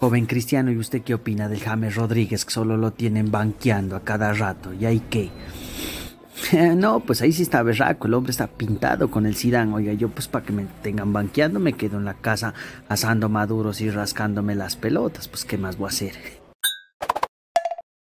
Joven cristiano, ¿y usted qué opina del James Rodríguez que solo lo tienen banqueando a cada rato? ¿Y ahí qué? no, pues ahí sí está berraco, el hombre está pintado con el Sidán. Oiga, yo pues para que me tengan banqueando me quedo en la casa asando maduros y rascándome las pelotas, pues qué más voy a hacer.